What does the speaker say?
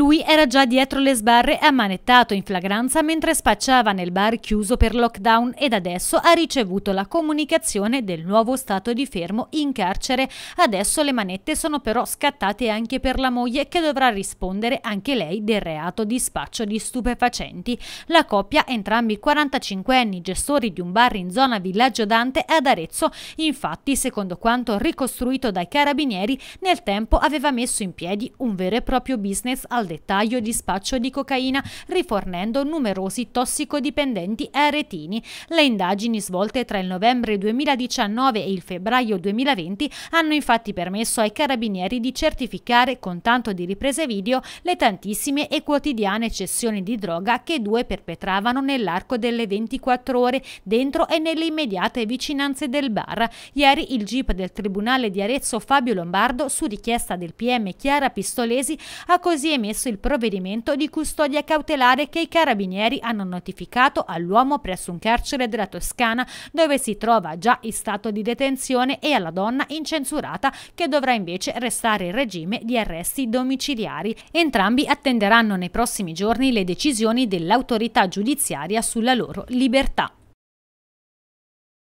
lui era già dietro le sbarre ammanettato in flagranza mentre spacciava nel bar chiuso per lockdown ed adesso ha ricevuto la comunicazione del nuovo stato di fermo in carcere. Adesso le manette sono però scattate anche per la moglie che dovrà rispondere anche lei del reato di spaccio di stupefacenti. La coppia, entrambi 45 anni, gestori di un bar in zona Villaggio Dante ad Arezzo, infatti secondo quanto ricostruito dai carabinieri nel tempo aveva messo in piedi un vero e proprio business al dettaglio di spaccio di cocaina, rifornendo numerosi tossicodipendenti e aretini. Le indagini svolte tra il novembre 2019 e il febbraio 2020 hanno infatti permesso ai carabinieri di certificare con tanto di riprese video le tantissime e quotidiane cessioni di droga che due perpetravano nell'arco delle 24 ore dentro e nelle immediate vicinanze del bar. Ieri il GIP del Tribunale di Arezzo Fabio Lombardo, su richiesta del PM Chiara Pistolesi, ha così emesso espresso il provvedimento di custodia cautelare che i carabinieri hanno notificato all'uomo presso un carcere della Toscana dove si trova già in stato di detenzione e alla donna incensurata che dovrà invece restare in regime di arresti domiciliari. Entrambi attenderanno nei prossimi giorni le decisioni dell'autorità giudiziaria sulla loro libertà.